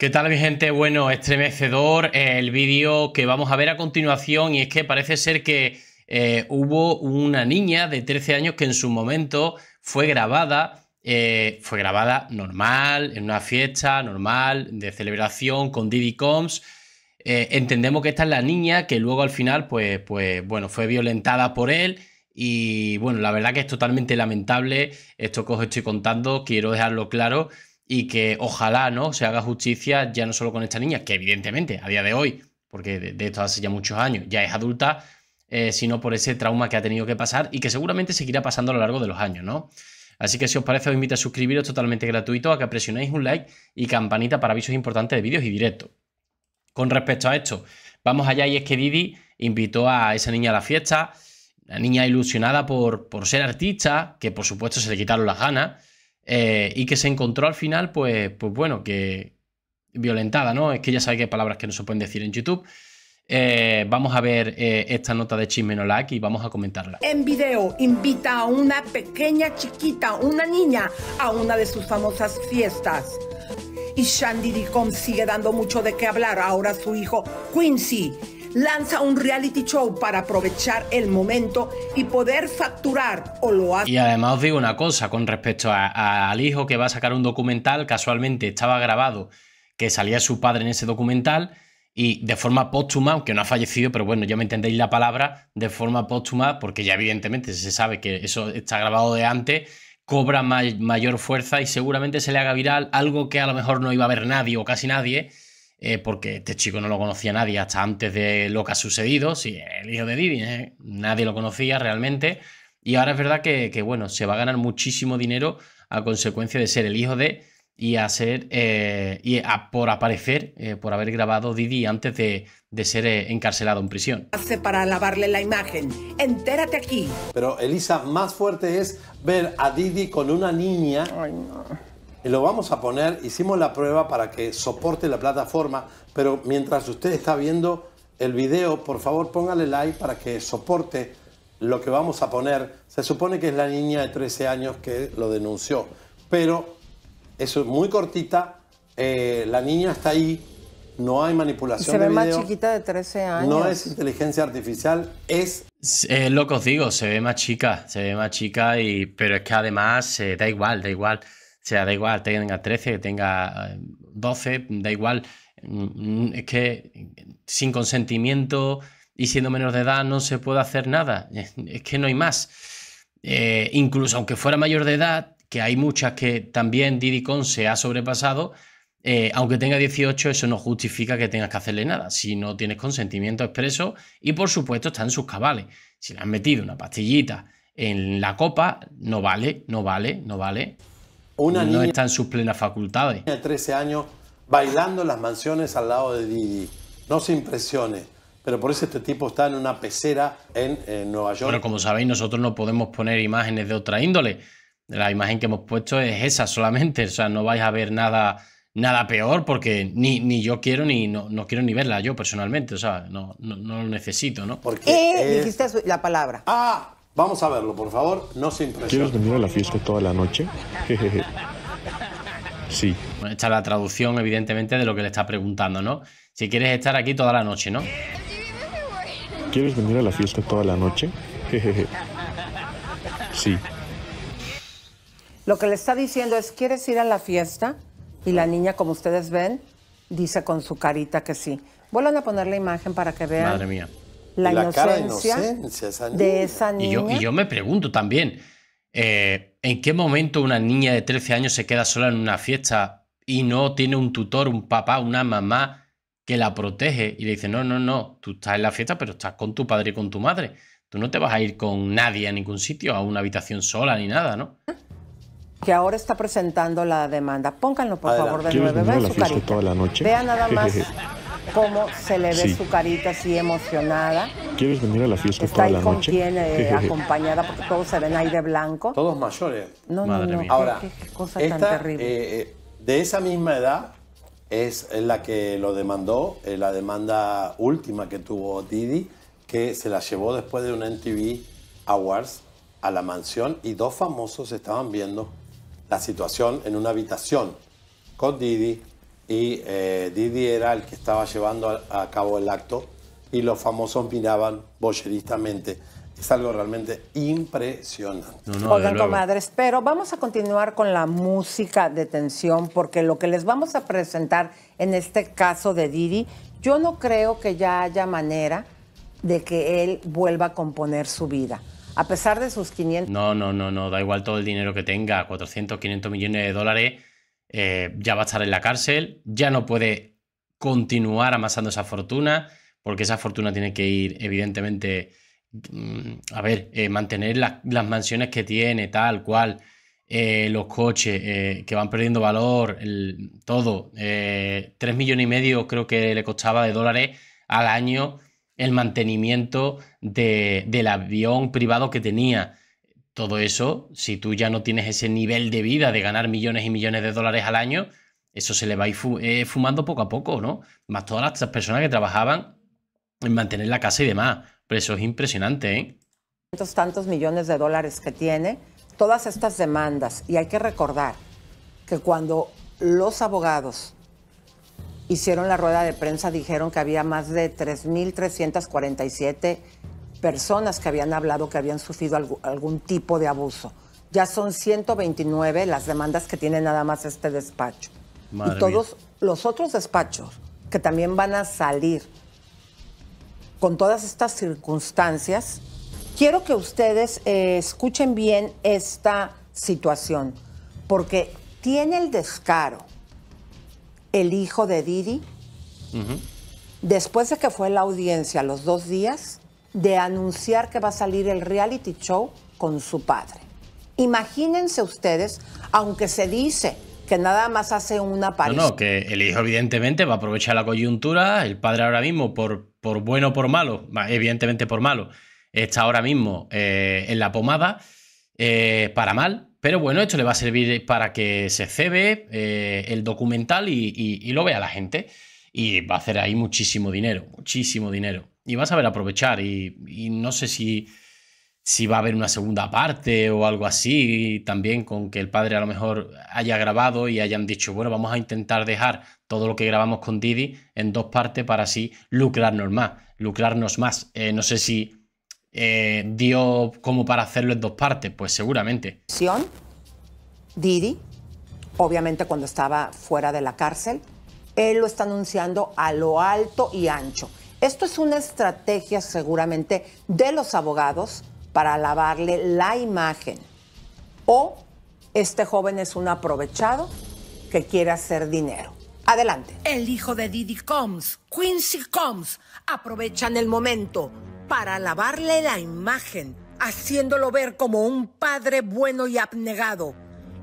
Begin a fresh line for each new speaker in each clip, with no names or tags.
¿Qué tal mi gente? Bueno, estremecedor eh, el vídeo que vamos a ver a continuación y es que parece ser que eh, hubo una niña de 13 años que en su momento fue grabada, eh, fue grabada normal, en una fiesta normal, de celebración con Diddy Combs. entendemos que esta es la niña que luego al final pues, pues bueno, fue violentada por él y bueno, la verdad que es totalmente lamentable esto que os estoy contando, quiero dejarlo claro y que ojalá ¿no? se haga justicia ya no solo con esta niña, que evidentemente a día de hoy, porque de, esto hace ya muchos años, ya es adulta, eh, sino por ese trauma que ha tenido que pasar y que seguramente seguirá pasando a lo largo de los años, ¿no? Así que si os parece, os invito a suscribiros totalmente gratuito, a que presionéis un like y campanita para avisos importantes de vídeos y directos. Con respecto a esto, vamos allá y es que Didi invitó a esa niña a la fiesta, la niña ilusionada por, por ser artista, que por supuesto se le quitaron las ganas, eh, y que se encontró al final, pues, pues bueno, que violentada, ¿no? Es que ya sabe que hay palabras que no se pueden decir en YouTube. Eh, vamos a ver eh, esta nota de Chismenolac y vamos a comentarla.
En video invita a una pequeña chiquita, una niña, a una de sus famosas fiestas. Y Shandy Dicom sigue dando mucho de qué hablar. Ahora su hijo Quincy lanza un reality show para aprovechar el momento y poder facturar o lo hace. Y además
os digo una cosa con respecto al hijo que va a sacar un documental, casualmente estaba grabado que salía su padre en ese documental y de forma póstuma, aunque no ha fallecido, pero bueno, ya me entendéis la palabra, de forma póstuma, porque ya evidentemente se sabe que eso está grabado de antes, cobra mayor fuerza y seguramente se le haga viral algo que a lo mejor no iba a ver nadie o casi nadie eh, porque este chico no lo conocía nadie hasta antes de lo que ha sucedido, Si el hijo de Didi, ¿eh? nadie lo conocía realmente, y ahora es verdad que, bueno, se va a ganar muchísimo dinero a consecuencia de ser el hijo de y a ser, eh, y por aparecer, por haber grabado Didi antes de, de ser encarcelado en prisión.
Hace para lavarle la imagen. Entérate aquí.
Pero Elisa,
más fuerte es ver a Didi con una niña lo vamos a poner, hicimos la prueba para que soporte la plataforma, pero mientras usted está viendo el video, por favor póngale like para que soporte lo que vamos a poner. Se supone que es la niña de 13 años que lo denunció, pero eso es muy cortita, eh, la niña está ahí, no hay manipulación. Se ve más chiquita de 13 años. No es inteligencia artificial, es...
Es eh, lo que os digo, se ve más chica, se ve más chica, y, pero es que además eh, da igual, da igual sea, da igual, tenga 13, que tenga 12, eh, da igual. Mm, mm, es que sin consentimiento y siendo menor de edad no se puede hacer nada. Es que no hay más. Eh, incluso aunque fuera mayor de edad, que hay muchas que también Didicon se ha sobrepasado, eh, aunque tenga 18, eso no justifica que tengas que hacerle nada, si no tienes consentimiento expreso y por supuesto está en sus cabales. Si le han metido una pastillita en la copa, no vale, no vale, no vale. Una no está en sus plenas facultades.
De 13 años bailando en las mansiones al lado de Didi. No se impresione. Pero por eso este tipo está
en una pecera en, Nueva York. Pero como sabéis, nosotros no podemos poner imágenes de otra índole. La imagen que hemos puesto es esa solamente. O sea, no vais a ver nada nada peor porque ni, ni yo quiero ni no, no, quiero ni verla yo personalmente, o sea, no, no, lo necesito, ¿no? ¿Por
qué? Eh, dijiste la palabra. Ah, Vamos a verlo, por favor, no se impresiona.
¿Quieres venir a la fiesta toda la noche? Sí. Bueno, esta la traducción, evidentemente, de lo que le está preguntando, ¿no? Si quieres estar aquí toda la noche, ¿no? ¿Quieres venir a la fiesta toda la noche? Sí.
Lo que le está diciendo es, ¿quieres ir a la fiesta? Y la niña, como ustedes ven, dice con su carita que sí. Vuelvan a poner la imagen para que vean. Madre
mía la, inocencia, cara de,
inocencia esa
niña. de, esa niña.
Y yo, me pregunto también, eh, ¿en qué momento una niña de 13 años se queda sola en una fiesta y no tiene un tutor, un papá, una mamá que la protege y le dice, no, no, no, tú estás en la fiesta, pero estás con tu padre y con tu madre. Tú no te vas a ir con nadie a ningún sitio, a una habitación sola ni nada, ¿no?
Que ahora está presentando la demanda. Pónganlo, por favor, de nueve. Vean su la noche? Vean nada más cómo se le ve su carita así emocionada. ¿Quieres venir a la fiesta Está ahí con Quien, eh, acompañada, porque todos se ven ahí de blanco. Todos
mayores.
No,
no, no. Ahora, qué, cosa terrible.
Eh, eh, de esa misma edad es la que lo demandó, la demanda última que tuvo Didi, que se la llevó después de un MTV Awards a la mansión y dos famosos estaban viendo la situación en una habitación con Didi y eh, Didi era el que estaba llevando a, cabo el acto y los famosos miraban boyeristamente. Es algo realmente impresionante. No, no, Oigan, comadres,
pero vamos a continuar con la música de tensión porque lo que les vamos a presentar en este caso de Didi, yo no creo que ya haya manera de que él vuelva a componer su vida. A pesar de sus 500...
No, no, no, no, da igual todo el dinero que tenga, 400, 500 millones de dólares eh, ya va a estar en la cárcel, ya no puede continuar amasando esa fortuna, porque esa fortuna tiene que ir, evidentemente, mm, a ver, eh, mantener las mansiones que tiene, tal cual, eh, los coches que van perdiendo valor, todo. Tres 3 millones y medio creo que le costaba de dólares al año el mantenimiento del avión privado que tenía todo eso, si tú ya no tienes ese nivel de vida de ganar millones y millones de dólares al año, eso se le va a ir eh, fumando poco a poco, ¿no? Más todas las personas que trabajaban en mantener la casa y demás. Pero eso es impresionante, ¿eh?
Tantos, tantos millones de dólares que tiene, todas estas demandas. Y hay que recordar que cuando los abogados hicieron la rueda de prensa, dijeron que había más de 3.347 personas que habían hablado que habían sufrido algún, tipo de abuso. Ya son 129 las demandas que tiene nada más este despacho. y todos los otros despachos que también van a salir con todas estas circunstancias, quiero que ustedes eh, escuchen bien esta situación, porque tiene el descaro el hijo de Didi, después de que fue la audiencia los dos días, de anunciar que va a salir el reality show con su padre. Imagínense ustedes, aunque se dice que nada más hace una pareja. No,
que el hijo evidentemente va a aprovechar la coyuntura, el padre ahora mismo, por, por bueno o por malo, evidentemente por malo, está ahora mismo eh, en la pomada, eh, para mal, pero bueno, esto le va a servir para que se cebe eh, el documental y lo vea la gente. Y va a hacer ahí muchísimo dinero, muchísimo dinero y vas a ver aprovechar. Y, no sé si, va a haber una segunda parte o algo así, también con que el padre a lo mejor haya grabado y hayan dicho, bueno, vamos a intentar dejar todo lo que grabamos con Didi en dos partes para así lucrarnos más. Lucrarnos más. Eh, no sé si eh, dio como para hacerlo en dos partes, pues seguramente.
Didi, obviamente cuando estaba fuera de la cárcel, él lo está anunciando a lo alto y ancho. Esto es una estrategia seguramente de los abogados para lavarle la imagen. O este joven es un aprovechado que quiere hacer dinero. Adelante. El hijo de didi Combs, Quincy Combs, aprovechan el momento para lavarle la imagen, haciéndolo ver como un padre bueno y abnegado.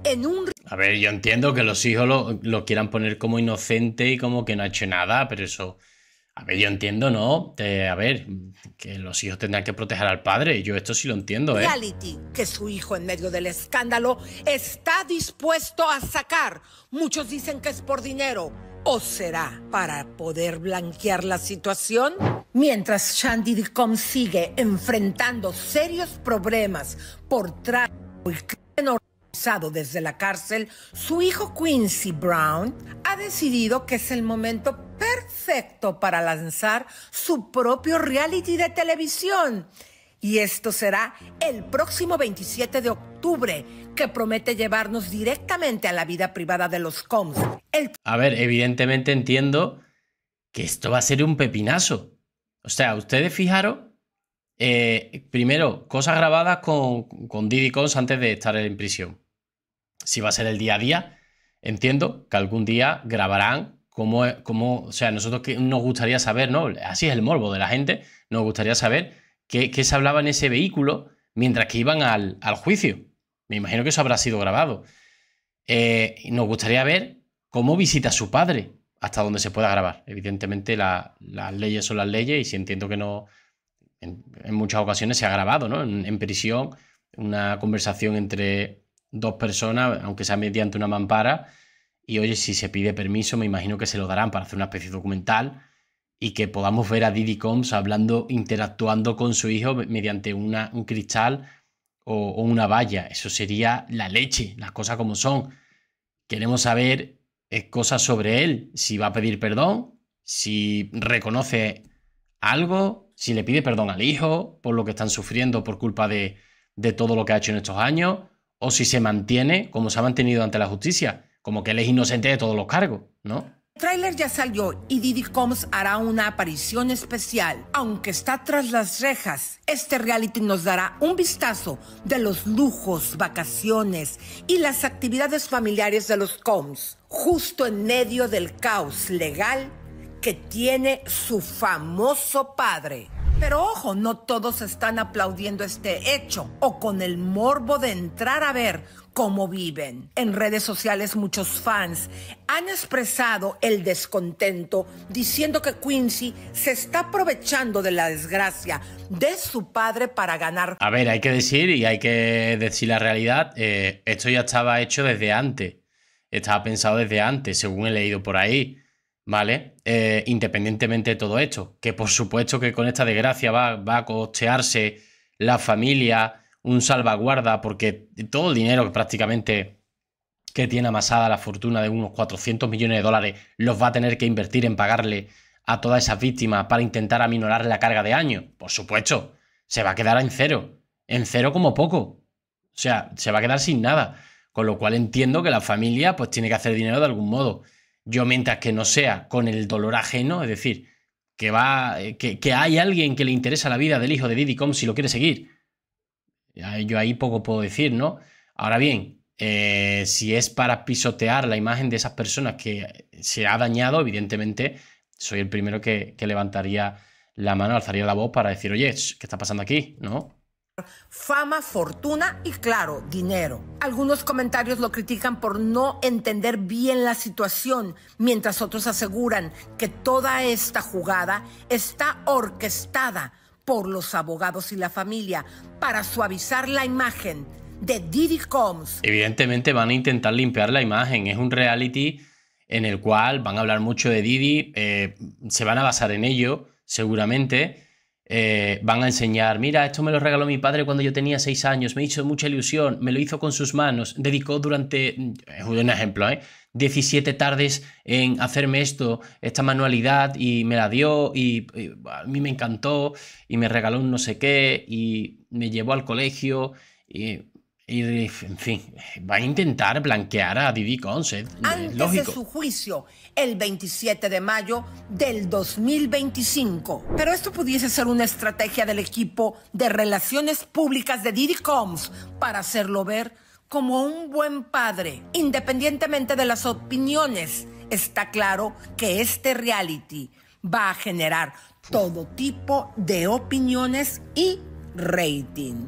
En un...
A ver, yo entiendo que los hijos lo quieran poner como inocente y como que no ha hecho nada, pero eso a ver, yo entiendo, ¿no? a ver, que los hijos tendrán que proteger al padre. Yo esto sí lo entiendo, ¿eh? Reality,
que su hijo en medio del escándalo está dispuesto a sacar. Muchos dicen que es por dinero. ¿O será para poder blanquear la situación? Mientras Shandy Dicom sigue enfrentando serios problemas por tráfico y desde la cárcel, su hijo Quincy Brown ha decidido que es el momento perfecto para lanzar su propio reality de televisión. Y esto será el próximo 27 de octubre, que promete llevarnos directamente a la vida privada de los Combs.
A ver, evidentemente entiendo que esto va a ser un pepinazo. O sea, ustedes fijaron, eh, primero, cosas grabadas con, con Diddy antes de estar en prisión si va a ser el día a día, entiendo que algún día grabarán cómo, cómo o sea, nosotros que nos gustaría saber, ¿no? Así es el morbo de la gente, nos gustaría saber qué, se hablaba en ese vehículo mientras que iban al, juicio. Me imagino que eso habrá sido grabado. Eh, nos gustaría ver cómo visita a su padre, hasta donde se pueda grabar. Evidentemente las leyes son las leyes y si entiendo que no, en, muchas ocasiones se ha grabado, ¿no? en, prisión, una conversación entre dos personas, aunque sea mediante una mampara. Y oye, si se pide permiso, me imagino que se lo darán para hacer una especie de documental y que podamos ver a Diddy Combs hablando, interactuando con su hijo mediante un cristal o, una valla. Eso sería la leche, las cosas como son. Queremos saber eh, cosas sobre él, si va a pedir perdón, si reconoce algo, si le pide perdón al hijo por lo que están sufriendo por culpa de, de todo lo que ha hecho en estos años o si se mantiene como se ha mantenido ante la justicia, como que él es inocente de todos los cargos, ¿no?
El tráiler ya salió y Didi Combs hará una aparición especial. Aunque está tras las rejas, este reality nos dará un vistazo de los lujos, vacaciones y las actividades familiares de los Combs, justo en medio del caos legal que tiene su famoso padre. Pero ojo, no todos están aplaudiendo este hecho o con el morbo de entrar a ver cómo viven. En redes sociales muchos fans han expresado el descontento diciendo que Quincy se está aprovechando de la desgracia de su padre para ganar.
A ver, hay que decir y hay que decir la realidad, eh, esto ya estaba hecho desde antes, estaba pensado desde antes, según he leído por ahí. ¿vale? Eh, independientemente de todo esto, que por supuesto que con esta desgracia va, va a costearse la familia un salvaguarda, porque todo el dinero que prácticamente que tiene amasada la fortuna de unos 400 millones de dólares, los va a tener que invertir en pagarle a todas esas víctimas para intentar aminorar la carga de año, Por supuesto, se va a quedar en cero, en cero como poco. O sea, se va a quedar sin nada. Con lo cual entiendo que la familia pues tiene que hacer dinero de algún modo. Yo mientras que no sea con el dolor ajeno, es decir, que, va, eh, que, hay alguien que le interesa la vida del hijo de Diddy si lo quiere seguir. Yo ahí poco puedo decir, ¿no? Ahora bien, eh, si es para pisotear la imagen de esas personas que se ha dañado, evidentemente soy el primero que, que levantaría la mano, alzaría la voz para decir, oye, ¿qué está pasando aquí? ¿No?
fama, fortuna y claro, dinero. Algunos comentarios lo critican por no entender bien la situación, mientras otros aseguran que toda esta jugada está orquestada por los abogados y la familia para suavizar la imagen de Didi Combs.
Evidentemente van a intentar limpiar la imagen, es un reality en el cual van a hablar mucho de Didi, eh, se van a basar en ello seguramente eh, van a enseñar, mira, esto me lo regaló mi padre cuando yo tenía seis años, me hizo mucha ilusión, me lo hizo con sus manos, dedicó durante, mm, es un ejemplo, 17 ¿eh? tardes en hacerme esto, esta manualidad, y me la dio, y, a mí me encantó, y me regaló un no sé qué, y me llevó al colegio, y y, en fin, va a intentar blanquear a Diddy Combs, Antes de su
juicio, el 27 de mayo del 2025. Pero esto pudiese ser una estrategia del equipo de relaciones públicas de Diddy Combs para hacerlo ver como un buen padre. Independientemente de las opiniones, está claro que este reality va a generar todo tipo de opiniones y
rating.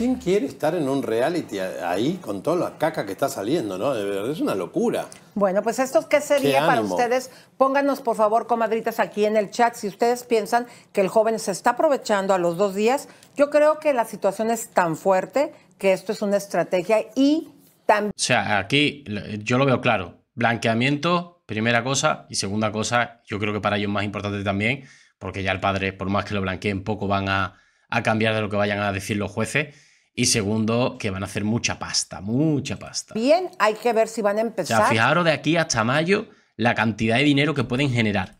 ¿Quién quiere estar en un reality ahí con toda la caca que está saliendo, no? De verdad, es una locura.
Bueno, pues esto qué sería para ustedes. Pónganos, por favor, comadritas, aquí en el chat si ustedes piensan que el joven se está aprovechando a los dos días. Yo creo que la situación es tan fuerte que esto es una estrategia y también...
O sea, aquí yo lo veo claro. Blanqueamiento, primera cosa. Y segunda cosa, yo creo que para ellos más importante también, porque ya el padre, por más que lo blanqueen, poco van a, a cambiar de lo que vayan a decir los jueces y segundo, que van a hacer mucha pasta, mucha pasta.
Bien, hay que ver si van a empezar. O sea, fijaros
de aquí hasta mayo la cantidad de dinero que pueden generar.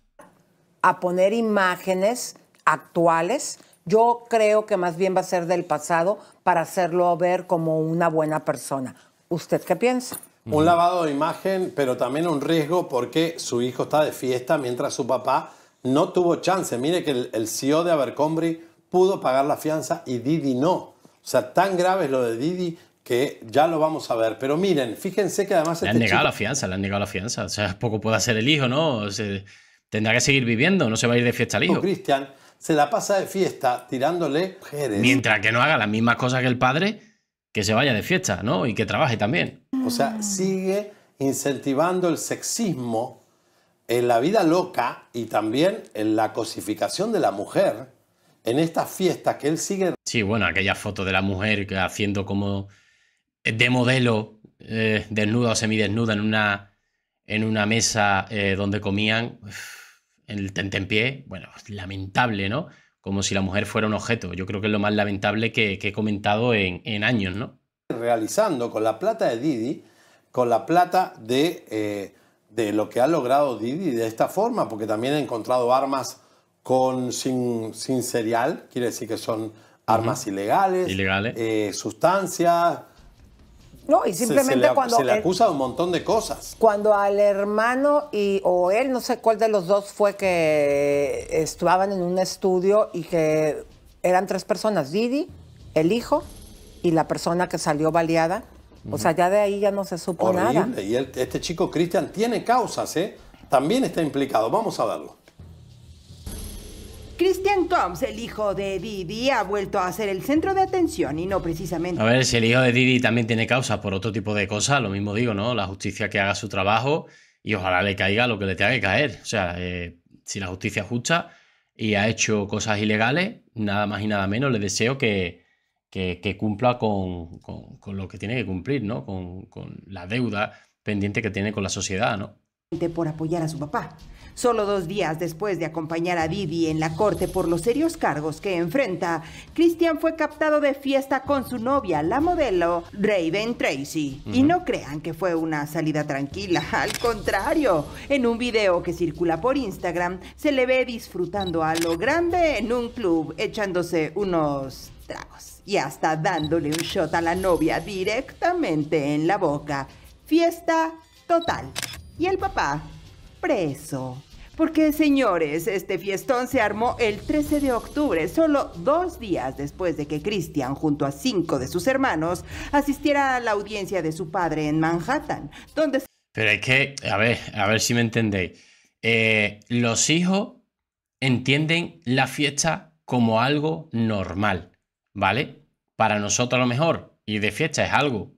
A poner imágenes actuales. Yo creo que más bien va a ser del pasado para hacerlo ver como una buena persona. ¿Usted qué piensa? Un
lavado de imagen, pero también un riesgo porque su hijo está de fiesta mientras su papá no tuvo chance. Mire que el, el CEO de Abercrombie pudo pagar la fianza y Didi no. O sea, tan grave es lo de Didi que ya lo vamos a ver. Pero miren, fíjense que además... Le han este negado la
fianza, le han negado la fianza. O sea, poco puede hacer el hijo, ¿no? tendrá que seguir viviendo, no se va a ir de fiesta al hijo. Cristian se la pasa
de fiesta tirándole mujeres. Mientras
que no haga las mismas cosas que el padre, que se vaya de fiesta, ¿no? Y que trabaje también.
O sea, sigue incentivando el sexismo en la vida loca y también en la cosificación de la mujer
en estas fiestas que él sigue Sí, bueno, aquella foto de la mujer haciendo como de modelo, eh, desnuda o semidesnuda en una, en una mesa eh, donde comían, en el tentempié, bueno, lamentable, ¿no? Como si la mujer fuera un objeto. Yo creo que es lo más lamentable que, he comentado en, años, ¿no?
Realizando con la plata de Didi, con la plata de, eh, lo que ha logrado Didi de esta forma, porque también ha encontrado armas con, sin, sin serial, quiere decir que son armas ilegales, eh, sustancias. No, y simplemente cuando. Se le acusa de un montón de cosas. Cuando al hermano
y, o él, no sé cuál de los dos fue que estaban en un estudio y que eran tres personas: Didi, el hijo y la persona que salió baleada. O sea, ya de ahí ya no se supo Horrible. nada.
Y este chico Cristian tiene causas, ¿eh? También está implicado. Vamos a verlo.
Christian Combs,
el hijo de Didi, ha vuelto a ser el centro de atención y no precisamente. A ver,
si el hijo de Didi también tiene causas por otro tipo de cosas, lo mismo digo, ¿no? La justicia que haga su trabajo y ojalá le caiga lo que le tenga que caer. O sea, eh, si la justicia es justa y ha hecho cosas ilegales, nada más y nada menos, le deseo que, que, cumpla con, lo que tiene que cumplir, ¿no? Con, con la deuda pendiente que tiene con la sociedad, ¿no? Por
apoyar a su papá. Solo dos días después de acompañar a Didi en la corte por los serios cargos que enfrenta, cristian fue captado de fiesta con su novia, la modelo Raven Tracy. Y no crean que fue una salida tranquila, al contrario, en un video que circula por Instagram se le ve disfrutando a lo grande en un club, echándose unos tragos y hasta dándole un shot a la novia directamente en la boca. Fiesta total. Y el papá preso. Porque, señores, este fiestón se armó el 13 de octubre, solo dos días después de que Christian, junto a cinco de sus hermanos, asistiera a la audiencia de su padre en Manhattan, donde...
Pero es que, a ver, a ver si me entendéis. Eh, los hijos entienden la fiesta como algo normal, ¿vale? Para nosotros a lo mejor y de fiesta es algo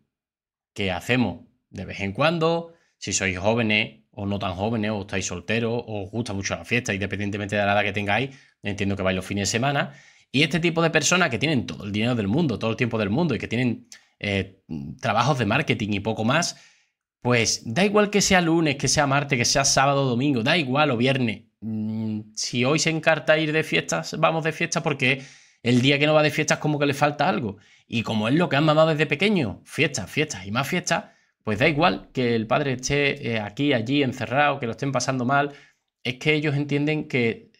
que hacemos de vez en cuando, si sois jóvenes, o no tan jóvenes, o estáis solteros, o os gusta mucho la fiesta, independientemente de la edad que tengáis, entiendo que vais los fines de semana. Y este tipo de personas que tienen todo el dinero del mundo, todo el tiempo del mundo y que tienen eh, trabajos de marketing y poco más, pues da igual que sea lunes, que sea martes, que sea sábado, domingo, da igual o viernes. Mm, si hoy se encarta ir de fiestas, vamos de fiestas porque el día que no va de fiestas como que le falta algo. Y como es lo que han mandado desde pequeño, fiestas, fiestas y más fiestas, pues da igual que el padre esté eh, aquí, allí, encerrado, que lo estén pasando mal, es que ellos entienden que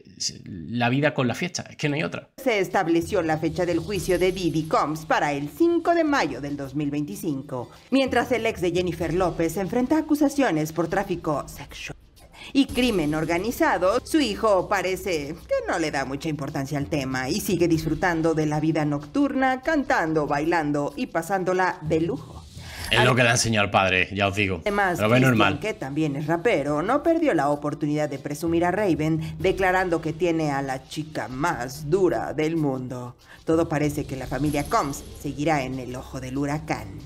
la vida con la fiesta, es que no hay otra.
Se estableció la fecha del juicio de Didi Combs para el 5 de mayo del 2025, mientras el ex de Jennifer López enfrenta acusaciones por tráfico sexual y crimen organizado, su hijo parece que no le da mucha importancia al tema y sigue disfrutando de la vida nocturna, cantando, bailando y pasándola de
lujo. Es lo que le ha enseñado el padre, ya os digo. Además, lo ve normal. que
también es rapero, no perdió la oportunidad de presumir a Raven, declarando que tiene a la chica más dura
del mundo. Todo parece que la familia Combs seguirá en el ojo del huracán.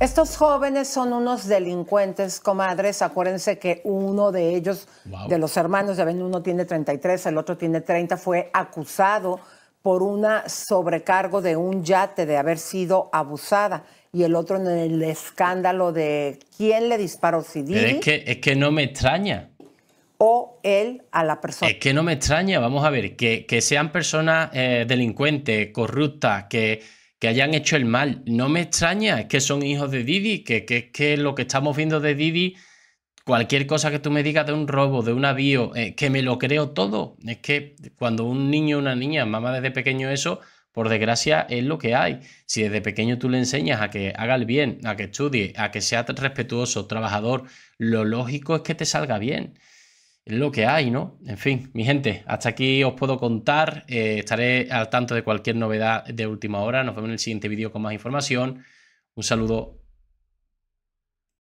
Estos jóvenes son unos delincuentes, comadres. Acuérdense que uno de ellos, de los hermanos, ya ven, uno tiene 33, el otro tiene 30, fue acusado por una sobrecargo de un yate de haber sido abusada y el otro en el escándalo de quién le disparó si es
que, es que no me extraña. O él a la persona. Es que no me extraña, vamos a ver, que, sean personas eh, delincuentes, corruptas, que, que hayan hecho el mal. No me extraña, es que son hijos de Didi, que, que, que lo que estamos viendo de Didi, cualquier cosa que tú me digas de un robo, de un avío, eh, que me lo creo todo. Es que cuando un niño o una niña mamá desde pequeño eso, por desgracia es lo que hay. Si desde pequeño tú le enseñas a que haga el bien, a que estudie, a que sea respetuoso, trabajador, lo lógico es que te salga bien. Es lo que hay, ¿no? En fin, mi gente, hasta aquí os puedo contar. Eh, estaré al tanto de cualquier novedad de última hora. Nos vemos en el siguiente vídeo con más información. Un saludo